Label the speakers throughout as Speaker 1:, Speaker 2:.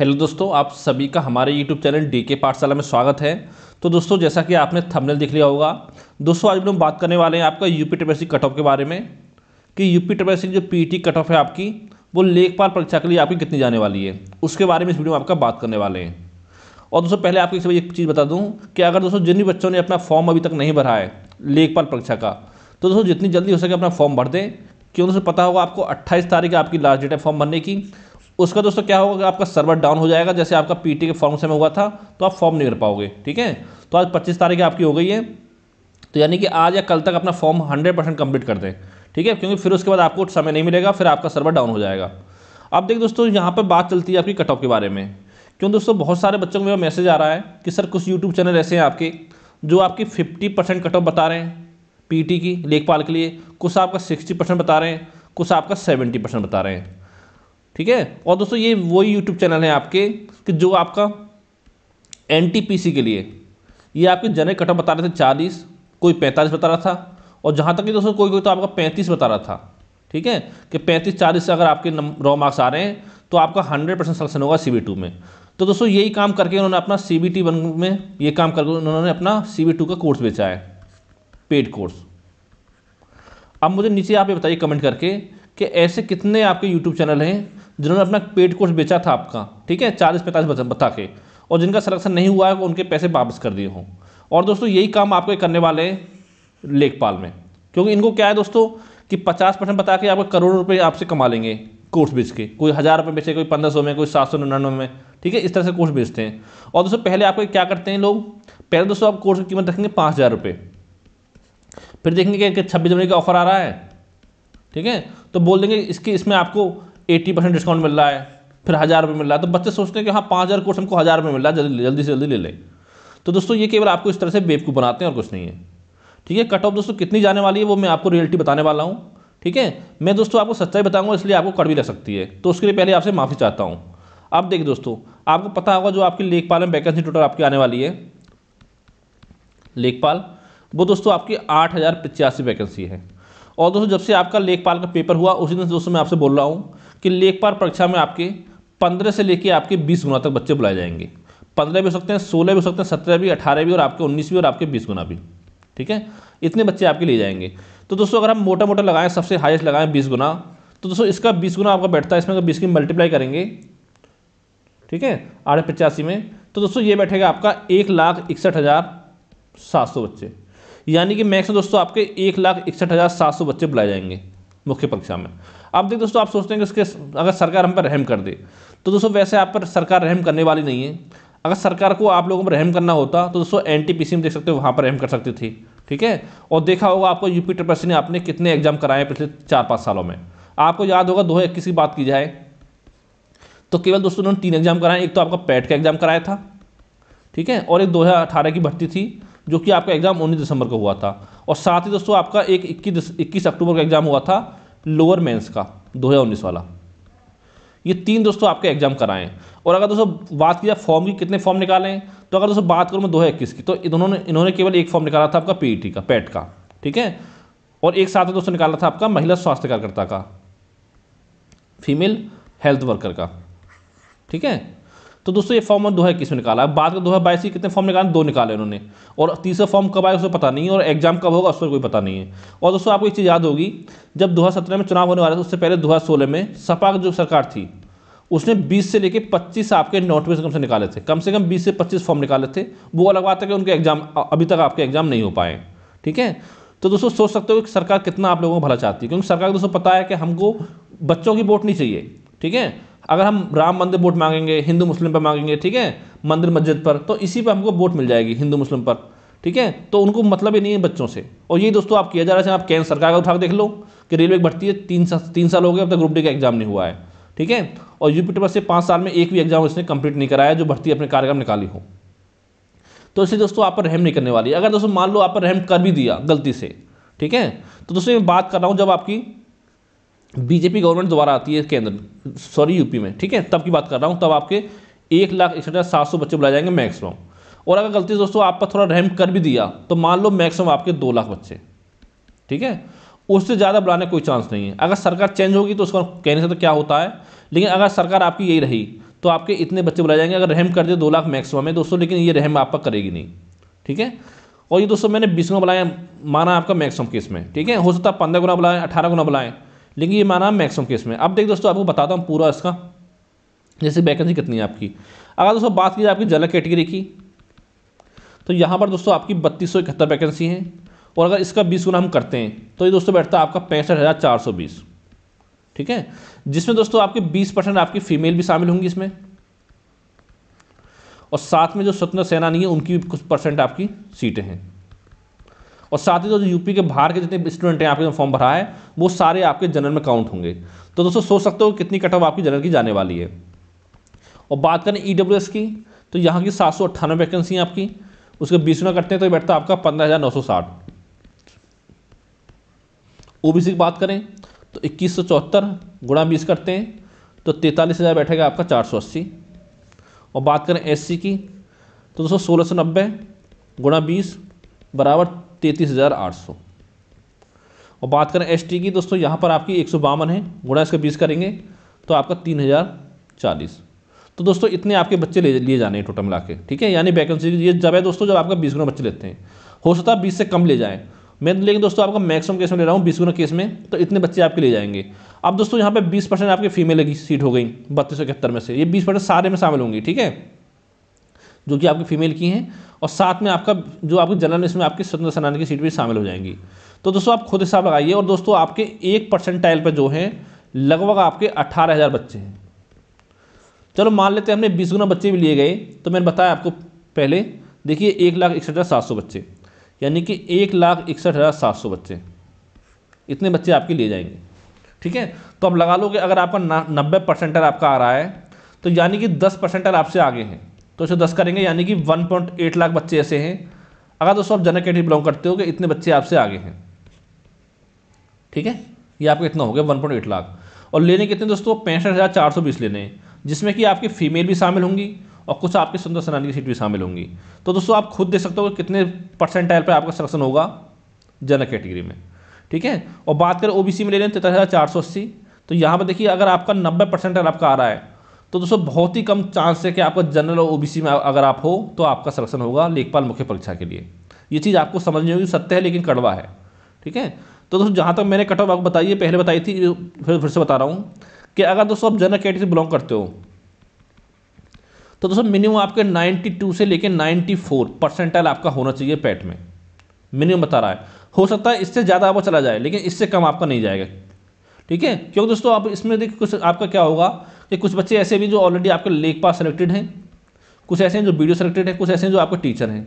Speaker 1: hello दोस्तों आप सभी का हमारे यूट्यूब चैनल डी के पाठशाला में स्वागत है तो दोस्तों जैसा कि आपने थंबनेल देख लिया होगा दोस्तों आज हम बात करने वाले हैं आपका यूपी टी कट ऑफ के बारे में कि यूपी टी जो पीटी कट ऑफ है आपकी वो लेखपाल परीक्षा के लिए आपकी कितनी जाने वाली है उसके बारे में इस वीडियो में आपका बात करने वाले हैं और दोस्तों पहले आपको इस एक चीज़ बता दूँ कि अगर दोस्तों जिन भी बच्चों ने अपना फॉर्म अभी तक नहीं भरा है लेखपाल परीक्षा का तो दोस्तों जितनी जल्दी हो सके अपना फॉर्म भर दें क्यों दोस्तों पता होगा आपको अट्ठाईस तारीख आपकी लास्ट डेट है फॉर्म भरने की उसका दोस्तों क्या होगा आपका सर्वर डाउन हो जाएगा जैसे आपका पीटी के फॉर्म से में हुआ था तो आप फॉर्म नहीं भर पाओगे ठीक है तो आज पच्चीस तारीख आपकी हो गई है तो यानी कि आज या कल तक अपना फॉर्म हंड्रेड परसेंट कम्प्लीट कर दें ठीक है क्योंकि फिर उसके बाद आपको समय नहीं मिलेगा फिर आपका सर्वर डाउन हो जाएगा अब देखिए दोस्तों यहाँ पर बात चलती है आपकी कट ऑफ के बारे में क्यों दोस्तों बहुत सारे बच्चों को मेरा मैसेज आ रहा है कि सर कुछ यूट्यूब चैनल ऐसे हैं आपके जो आपकी फिफ्टी परसेंट कट ऑफ बता रहे हैं पीटी की लेखपाल के लिए कुछ आपका सिक्सटी परसेंट बता रहे हैं कुछ आपका सेवेंटी परसेंट बता रहे हैं ठीक है और दोस्तों ये वही यूट्यूब चैनल है आपके कि जो आपका एन के लिए ये आपके जनरल कटअप बता रहे थे चालीस कोई पैंतालीस बता रहा था और जहाँ तक कि दोस्तों कोई कोई तो आपका पैंतीस बता रहा था ठीक है कि पैंतीस चालीस से अगर आपके रॉ मार्क्स आ रहे हैं तो आपका हंड्रेड परसेंट सलेक्शन होगा सी टू में तो दोस्तों यही काम करके उन्होंने अपना सी बी टी वन में ये काम करके उन्होंने अपना सी बी टू का कोर्स बेचा है पेड कोर्स अब मुझे नीचे आप ये बताइए कमेंट करके कि ऐसे कितने आपके यूट्यूब चैनल हैं जिन्होंने अपना पेड कोर्स बेचा था आपका ठीक है चालीस पैंतालीस बता के और जिनका सलेक्शन नहीं हुआ है वो उनके पैसे वापस कर दिए हों और दोस्तों यही काम आपके करने वाले हैं लेखपाल में क्योंकि इनको क्या है दोस्तों कि पचास परसेंट बता के आपको करोड़ों रुपये आपसे कमा लेंगे कोर्स बेच के कोई हज़ार रुपये बेचे कोई पंद्रह सौ में कोई सात सौ निन्यानवे में ठीक है इस तरह से कोर्स बेचते हैं और दोस्तों पहले आपको क्या करते हैं लोग पहले दोस्तों आप कोर्स की कीमत रखेंगे पाँच हज़ार रुपये फिर देखेंगे कि छब्बीस जनवरी का ऑफर आ रहा है ठीक है तो बोल देंगे इसके इसमें आपको एट्टी परसेंट डिस्काउंट मिल रहा है फिर हज़ार रुपये मिल रहा है तो बच्चे सोचते हैं कि हाँ पाँच हज़ार कोर्स हमको हज़ार रुपये मिल रहा है जल्दी जल्दी से जल्दी ले लें तो दोस्तों ये केवल आपको इस तरह से बेवकूफ़ बनाते हैं और कुछ नहीं है ठीक है कट ऑफ दोस्तों कितनी जाने वाली है वो मैं आपको रियलिटी बताने वाला हूँ ठीक है मैं दोस्तों आपको सच्चाई बताऊँगा इसलिए आपको कड़वी लग सकती है तो उसके लिए पहले आपसे माफ़ी चाहता हूँ अब देखिए दोस्तों आपको पता होगा जो आपकी लेखपाल में वैकेंसी टोटल आपकी आने वाली है लेखपाल वो दोस्तों आपकी आठ हज़ार वैकेंसी है और दोस्तों जब से आपका लेखपाल का पेपर हुआ उसी दिन दोस्तों मैं आपसे बोल रहा हूँ कि लेखपाल परीक्षा में आपके पंद्रह से लेकर आपके बीस गुना तक बच्चे बुलाए जाएंगे पंद्रह भी हो सकते हैं सोलह भी हो सकते हैं सत्रह भी अठारह भी और आपके उन्नीस भी और आपके बीस गुना भी ठीक है इतने बच्चे आपके लिए जाएंगे तो दोस्तों अगर हम मोटा मोटा लगाएं सबसे हाईएस्ट लगाएं बीस गुना तो दोस्तों इसका बीस गुना आपका बैठता है इसमें अगर बीस की मल्टीप्लाई करेंगे ठीक है आठ पचासी में तो दोस्तों ये बैठेगा आपका एक लाख इकसठ हज़ार सात सौ बच्चे यानी कि मैक्स दोस्तों आपके एक लाख इकसठ हज़ार सात सौ बच्चे बुलाए जाएंगे मुख्य परीक्षा में अब देख दोस्तों आप सोचते हैं कि इसके अगर सरकार हम पर रहम कर दे तो दोस्तों वैसे आप पर सरकार रहम करने वाली नहीं है अगर सरकार को आप लोगों पर रहम करना होता तो दोस्तों एन टी पी सी में देख सकते हो वहाँ पर रहम कर सकती थी ठीक है और देखा होगा आपको यूपी ट्रिपल सी ने आपने कितने एग्जाम कराए हैं पिछले चार पाँच सालों में आपको याद होगा दो इक्कीस की बात की जाए तो केवल दोस्तों उन्होंने तीन एग्जाम कराए एक तो आपका पैट e का एग्जाम कराया था ठीक है और एक दो हज़ार अठारह की भर्ती थी जो कि आपका एग्ज़ाम उन्नीस दिसंबर को हुआ था और साथ ही दोस्तों आपका एक इक्कीस इक्कीस अक्टूबर का एग्ज़ाम हुआ था लोअर मेंस का 2019 वाला ये तीन दोस्तों आपके एग्जाम कराएं और अगर दोस्तों बात की जाए फॉर्म की कितने फॉर्म निकालें तो अगर दोस्तों बात करूँ मैं दो की तो इन्होंने इन्होंने केवल एक फॉर्म निकाला था आपका पीईटी e का पैट e का ठीक है और एक साथ दोस्तों निकाला था आपका महिला स्वास्थ्य कार्यकर्ता का फीमेल हेल्थ वर्कर का ठीक है तो दोस्तों ये फॉर्म दो हजार इक्कीस में निकाला बाद का दो हज़ार बाईस कितने फॉर्म निकाले दो निकाले उन्होंने और तीसरा फॉर्म कब आया उसको पता नहीं है और एग्जाम कब होगा उस पर कोई पता नहीं है और दोस्तों आपको एक चीज़ याद होगी जब दो में चुनाव होने वाला था उससे पहले दो में सपा की जो सरकार थी उसने 20 से लेके 25 आपके नोटिफिकेशन कम से निकाले थे कम से कम 20 से 25 फॉर्म निकाले थे वो अलग बात है कि उनके एग्जाम अभी तक आपके एग्जाम नहीं हो पाए ठीक है तो दोस्तों सोच सकते हो कि सरकार कितना आप लोगों को भला चाहती है क्योंकि सरकार को दोस्तों पता है कि हमको बच्चों की वोट नहीं चाहिए ठीक है अगर हम राम मंदिर वोट मांगेंगे हिंदू मुस्लिम पर मांगेंगे ठीक है मंदिर मस्जिद पर तो इसी पर हमको वोट मिल जाएगी हिंदू मुस्लिम पर ठीक है तो उनको मतलब ही नहीं है बच्चों से और ये दोस्तों आप किया जा रहा है आप केंद्र सरकार का उठाकर देख लो कि रेलवे भर्ती है तीन सा, तीन साल हो गए अब तक ग्रुप डी का एग्जाम नहीं हुआ है ठीक है और यूपी टेपर से पाँच साल में एक भी एग्जाम उसने कंप्लीट नहीं कराया जो भर्ती अपने कार्यक्रम निकाली हो तो इसलिए दोस्तों आप पर रहम नहीं करने वाली अगर दोस्तों मान लो आप पर रहम कर भी दिया गलती से ठीक है तो दोस्तों मैं बात कर रहा हूँ जब आपकी बीजेपी गवर्नमेंट दोबारा आती है केंद्र सॉरी यूपी में ठीक है तब की बात कर रहा हूँ तब आपके एक लाख इकसठ हज़ार सात सौ बच्चे बुलाए जाएंगे मैक्सिमम और अगर गलती दोस्तों आप पर थोड़ा रहम कर भी दिया तो मान लो मैक्सिमम आपके दो लाख बच्चे ठीक है उससे ज़्यादा बुलाने कोई चांस नहीं है अगर सरकार चेंज होगी तो उसका कहने से तो क्या होता है लेकिन अगर सरकार आपकी यही रही तो आपके इतने बच्चे बुलाए जाएंगे अगर रहम कर दे दो लाख मैक्सिमम है दोस्तों लेकिन ये रहम आप पर करेगी नहीं ठीक है और ये दोस्तों मैंने बीस गुना बुलाया माना आपका मैक्सिमम केस में ठीक है हो सकता है पंद्रह गुना बुलाएं अठारह गुना बुलाएं लेकिन ये माना मैक्सिमम केस में अब देख दोस्तों आपको बताता हूँ पूरा इसका जैसे वैकेंसी कितनी है आपकी अगर दोस्तों बात की जाए आपकी जनरल कैटेगरी की तो यहाँ पर दोस्तों आपकी बत्तीस सौ इकहत्तर वैकेंसी है और अगर इसका बीस गुना हम करते हैं तो ये दोस्तों बैठता है आपका पैंसठ हज़ार चार सौ बीस ठीक है जिसमें दोस्तों आपके बीस परसेंट आपकी फीमेल भी शामिल होंगी इसमें और साथ में जो स्वतंत्र सेनानी है उनकी भी कुछ परसेंट आपकी सीटें हैं और साथ ही जो यूपी के बाहर के जितने स्टूडेंट हैं आपके फॉर्म भरा है वो सारे आपके जनरल में काउंट होंगे तो दोस्तों सोच सकते हो कितनी कट ऑफ आपकी जनरल की जाने वाली है और बात करें ई e की तो यहाँ की सात सौ अट्ठानवे वैकेंसी आपकी उसके बीस गुना करते हैं तो ये बैठता है आपका पंद्रह हज़ार नौ सौ साठ ओबीसी की बात करें तो इक्कीस सौ चौहत्तर गुणा बीस करते हैं तो तैंतालीस हज़ार बैठेगा आपका चार सौ अस्सी और बात करें एससी की तो दोस्तों सोलह सौ नब्बे गुणा बीस बराबर तैंतीस हज़ार आठ सौ और बात करें एस टी की दोस्तों यहाँ पर आपकी एक सौ बावन है गुणा इसका बीस करेंगे तो आपका तीन हज़ार चालीस तो दोस्तों इतने आपके बच्चे ले लिए जाने हैं टोटल मिला के ठीक है यानी वैकेंसी ये जब है दोस्तों जब आपका बीस गुना बच्चे लेते हैं हो सकता है बीस से कम ले जाएँ मैं तो लेकिन दोस्तों आपका मैक्सिमम केस में ले रहा हूँ बीस गुना केस में तो इतने बच्चे आपके ले जाएंगे अब दोस्तों यहाँ पे बीस परसेंट आपके फीमेल की सीट हो गई बत्तीस इकहत्तर में से ये बीस परसेंट सारे में शामिल होंगी ठीक है जो कि आपकी फीमेल की हैं और साथ में आपका जो आपकी जनरल इसमें आपकी स्वतंत्र सेनानी की सीट भी शामिल हो जाएंगी तो दोस्तों आप खुद हिसाब लगाइए और दोस्तों आपके एक परसेंटाइल पर जो हैं लगभग आपके अट्ठारह हज़ार बच्चे हैं चलो मान लेते हैं हमने बीस गुना बच्चे भी लिए गए तो मैंने बताया आपको पहले देखिए एक लाख इकसठ हज़ार सात सौ बच्चे यानी कि एक लाख इकसठ हज़ार सात सौ बच्चे इतने बच्चे आपके लिए जाएंगे ठीक है तो आप लगा लो कि अगर आपका नब्बे परसेंटर आपका आ रहा है तो यानी कि दस परसेंटर आपसे आगे हैं तो इसे दस करेंगे यानी कि वन पॉइंट एट लाख बच्चे ऐसे हैं अगर दोस्तों आप जनक कैटेगरी बिलोंग करते हो कि इतने बच्चे आपसे आगे हैं ठीक है ये आपका इतना हो गया वन पॉइंट एट लाख और लेने कितने दोस्तों पैंसठ हज़ार चार सौ बीस लेने जिसमें कि आपकी फ़ीमेल भी शामिल होंगी और कुछ आपकी सुंदर सेनानी की सीट भी शामिल होंगी तो दोस्तों आप खुद देख सकते हो कि कितने परसेंटाइल पर आपका सिलेक्शन होगा जनक कैटेगरी में ठीक है और बात करें ओबीसी में ले लें तिरसठ हज़ार चार सौ अस्सी तो यहाँ पर देखिए अगर आपका नब्बे परसेंटाइल आपका आ रहा है तो दोस्तों बहुत ही कम चांस है कि आपका जनरल और ओबीसी में अगर आप हो तो आपका सिलेक्शन होगा लेखपाल मुख्य परीक्षा के लिए ये चीज़ आपको समझनी होगी सत्य है लेकिन कड़वा है ठीक है तो दोस्तों जहाँ तक मैंने कट ऑफ आपको है पहले बताई थी फिर फिर से बता रहा हूँ कि अगर दोस्तों आप जनरल कैटेगरी से बिलोंग करते हो तो दोस्तों मिनिमम आपके नाइन्टी से लेकर नाइन्टी परसेंटाइल आपका होना चाहिए पैट में मिनिमम बता रहा है हो सकता है इससे ज़्यादा आपको चला जाए लेकिन इससे कम आपका नहीं जाएगा ठीक है क्योंकि दोस्तों आप इसमें देखिए कुछ आपका क्या होगा कि कुछ बच्चे ऐसे भी जो ऑलरेडी आपके लेख पास सेलेक्टेड हैं कुछ ऐसे हैं जो वीडियो सेलेक्टेड हैं कुछ ऐसे हैं जो आपके टीचर हैं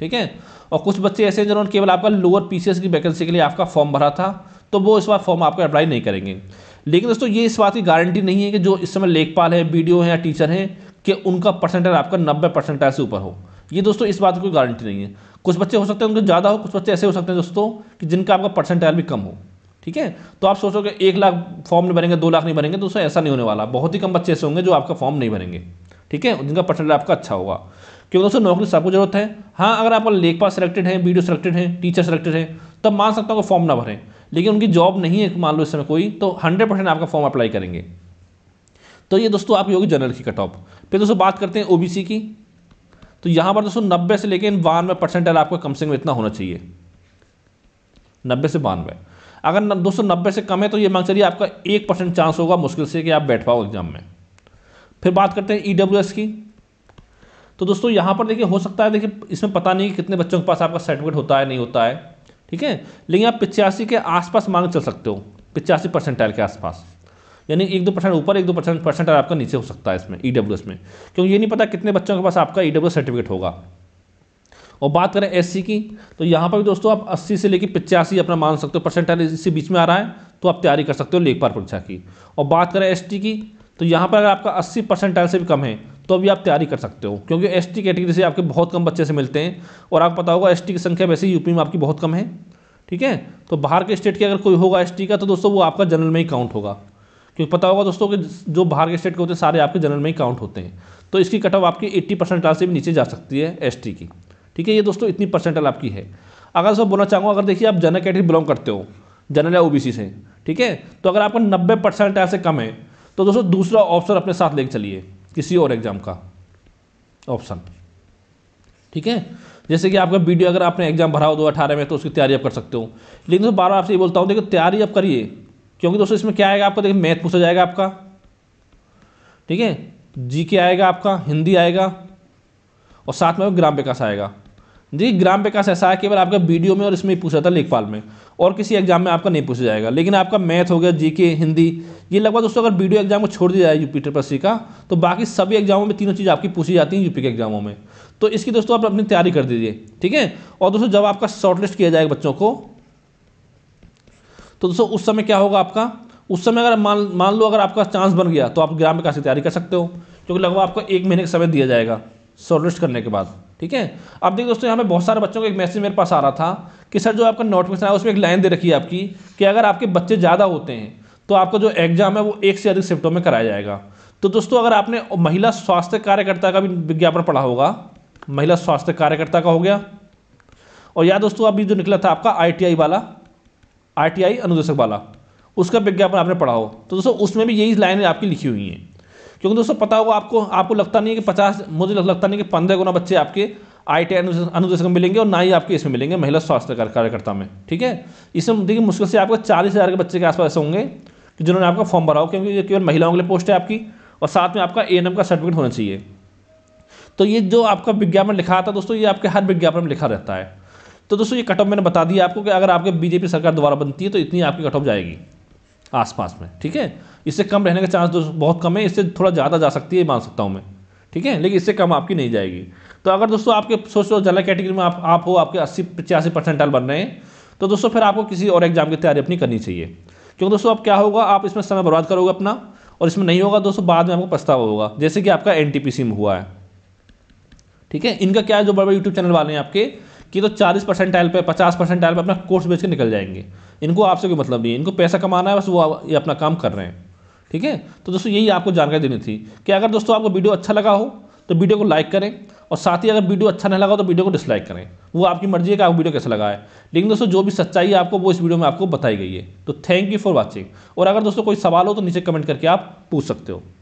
Speaker 1: ठीक है और कुछ बच्चे ऐसे हैं जिन्होंने केवल आपका लोअर पीसीएस की वैकेंसी के लिए आपका फॉर्म भरा था तो वो इस बार फॉर्म आपका अप्लाई नहीं करेंगे लेकिन दोस्तों ये इस बात की गारंटी नहीं है कि जो इस समय लेखपाल है वीडियो हैं या टीचर हैं कि उनका परसेंटेज आपका नब्बे परसेंटेज से ऊपर हो ये दोस्तों इस बात की कोई गारंटी नहीं है कुछ बच्चे हो सकते हैं उनके ज़्यादा हो कुछ बच्चे ऐसे हो सकते हैं दोस्तों कि जिनका आपका परसेंटाइल भी कम हो ठीक है तो आप सोचोगे एक लाख फॉर्म नहीं भरेंगे दो लाख नहीं भरेंगे तो उसमें ऐसा नहीं होने वाला बहुत ही कम बच्चे ऐसे होंगे जो आपका फॉर्म नहीं भरेंगे ठीक है जिनका परसेंटेज आपका अच्छा होगा क्योंकि दोस्तों नौकरी सबको जरूरत है हाँ अगर आप लेखपाल सेलेक्टेड हैं बी सेलेक्टेड हैं टीचर सेलेक्टेड हैं तब मान सकता हूँ फॉर्म ना भरें लेकिन उनकी जॉब नहीं है मान लो इस समय कोई तो हंड्रेड आपका फॉर्म अप्लाई करेंगे तो ये दोस्तों आपकी होगी जनरल की कट ऑफ फिर दोस्तों बात करते हैं ओबीसी की तो यहाँ पर दोस्तों नब्बे से लेकर बानवे परसेंटेज आपका कम से कम इतना होना चाहिए नब्बे से बानवे अगर दो सौ नब्बे से कम है तो ये मांग चलिए आपका एक परसेंट चांस होगा मुश्किल से कि आप बैठ पाओ एग्जाम में फिर बात करते हैं ई e की तो दोस्तों यहाँ पर देखिए हो सकता है देखिए इसमें पता नहीं कितने बच्चों के पास आपका सर्टिफिकेट होता है नहीं होता है ठीक है लेकिन आप पिचासी के आसपास मांग चल सकते हो पिचासी परसेंटाइल के आसपास यानी एक दो परसेंट ऊपर एक दो परसेंट परसेंटाइल आपका नीचे हो सकता है इसमें ई e में क्योंकि ये नहीं पता कितने बच्चों के पास आपका ई e सर्टिफिकेट होगा और बात करें एस की तो यहाँ पर भी दोस्तों आप अस्सी से लेकर पचासी अपना मान सकते हो परसेंटेज इसी बीच में आ रहा है तो आप तैयारी कर सकते हो लेखपाल परीक्षा की और बात करें एस की तो यहाँ पर अगर आपका अस्सी परसेंटाइल से भी कम है तो अभी आप तैयारी कर सकते हो क्योंकि एस कैटेगरी से आपके बहुत कम बच्चे से मिलते हैं और आपको पता होगा एस की संख्या वैसे ही यूपी में आपकी बहुत कम है ठीक है तो बाहर के स्टेट के अगर कोई होगा एस का तो दोस्तों वो आपका जनरल में ही काउंट होगा क्योंकि पता होगा दोस्तों कि जो बाहर के स्टेट के होते हैं सारे आपके जनरल में ही काउंट होते हैं तो इसकी कट ऑफ आपकी एट्टी परसेंटाइल से भी नीचे जा सकती है एस की ठीक है ये दोस्तों इतनी परसेंटल आपकी है अगर सब बोलना चाहूँगा अगर देखिए आप जनरल कैटरी बिलोंग करते हो जनरल या ओ से ठीक है तो अगर आपका नब्बे परसेंट ऐसे कम है तो दोस्तों दूसरा ऑप्शन अपने साथ लेके चलिए किसी और एग्जाम का ऑप्शन ठीक है जैसे कि आपका वीडियो अगर आपने एग्जाम भरा हो दो अठारह में तो उसकी तैयारी आप कर सकते हो लेकिन दोस्तों बार बार आपसे ये बोलता हूँ देखो तैयारी आप करिए क्योंकि दोस्तों इसमें क्या आएगा आपका देखिए मैथ पूछा जाएगा आपका ठीक है जी के आएगा आपका हिंदी आएगा और साथ में ग्राम विकास आएगा जी ग्राम विकास ऐसा है केवल आपका वीडियो में और इसमें पूछा था लेखपाल में और किसी एग्जाम में आपका नहीं पूछा जाएगा लेकिन आपका मैथ हो गया जीके हिंदी ये लगभग दोस्तों अगर वीडियो एग्जाम को छोड़ दिया जाए यूपी ट्रिपल सी का तो बाकी सभी एग्जामों में तीनों चीज़ आपकी पूछी जाती हैं यूपी के एग्जामों में तो इसकी दोस्तों आप अपनी तैयारी कर दीजिए ठीक है और दोस्तों जब आपका शॉर्टलिस्ट किया जाएगा बच्चों को तो दोस्तों उस समय क्या होगा आपका उस समय अगर मान मान लो अगर आपका चांस बन गया तो आप ग्राम विकास की तैयारी कर सकते हो क्योंकि लगभग आपको एक महीने का समय दिया जाएगा सॉल्यूट करने के बाद ठीक है अब देखिए दोस्तों यहाँ पे बहुत सारे बच्चों का एक मैसेज मेरे पास आ रहा था कि सर जो आपका नोटिफिकेशन है उसमें एक लाइन दे रखी है आपकी कि अगर आपके बच्चे ज़्यादा होते हैं तो आपका जो एग्जाम है वो एक से अधिक शिफ्टों में कराया जाएगा तो दोस्तों अगर आपने महिला स्वास्थ्य कार्यकर्ता का भी विज्ञापन पढ़ा होगा महिला स्वास्थ्य कार्यकर्ता का हो गया और या दोस्तों अभी जो निकला था आपका आई वाला आई अनुदेशक वाला उसका विज्ञापन आपने पढ़ा हो तो दोस्तों उसमें भी यही लाइनें आपकी लिखी हुई हैं क्योंकि दोस्तों पता होगा आपको आपको लगता नहीं है कि पचास मुझे लगता नहीं कि पंद्रह गुना बच्चे आपके आई टी अनुदेशक में मिलेंगे और ना ही आपके इसमें मिलेंगे महिला स्वास्थ्य कार्यकर्ता में ठीक है इसमें देखिए मुश्किल से आपको चालीस हज़ार के बच्चे के आसपास ऐसे होंगे कि जिन्होंने आपका फॉर्म भरा हो क्योंकि ये केवल महिलाओं के लिए पोस्ट है आपकी और साथ में आपका ए एन एम का सर्टिफिकेट होना चाहिए तो ये जो आपका विज्ञापन लिखा आता दोस्तों ये आपके हर विज्ञापन में लिखा रहता है तो दोस्तों ये कट ऑफ मैंने बता दिया आपको कि अगर आपके बीजेपी सरकार द्वारा बनती है तो इतनी आपकी कट ऑफ जाएगी आसपास में ठीक है इससे कम रहने का चांस तो बहुत कम है इससे थोड़ा ज़्यादा जा सकती है मान सकता हूँ मैं ठीक है लेकिन इससे कम आपकी नहीं जाएगी तो अगर दोस्तों आपके सोचो जला कैटेगरी में आप आप हो आपके अस्सी पचासी परसेंटाइल बन रहे हैं तो दोस्तों फिर आपको किसी और एग्जाम की तैयारी अपनी करनी चाहिए क्योंकि दोस्तों अब क्या होगा आप इसमें समय बर्बाद करोगे अपना और इसमें नहीं होगा दोस्तों बाद में आपको पछतावा होगा जैसे कि आपका एन में हुआ है ठीक है इनका क्या है जो बड़े बड़े यूट्यूब चैनल वाले हैं आपके कि तो चालीस टाइल पर पचास परसेंट टाइल पर अपना कोर्स बेच के निकल जाएंगे इनको आपसे कोई मतलब नहीं है इनको पैसा कमाना है बस वो ये अपना काम कर रहे हैं ठीक है तो दोस्तों यही आपको जानकारी देनी थी कि अगर दोस्तों आपको वीडियो अच्छा लगा हो तो वीडियो को लाइक करें और साथ ही अगर वीडियो अच्छा नहीं लगा तो वीडियो को डिसलाइक करें वो आपकी मर्जी है कि आपको वीडियो कैसा लगा है लेकिन दोस्तों जो भी सच्चाई है आपको वो इस वीडियो में आपको बताई गई है तो थैंक यू फॉर वॉचिंग और अगर दोस्तों कोई सवाल हो तो नीचे कमेंट करके आप पूछ सकते हो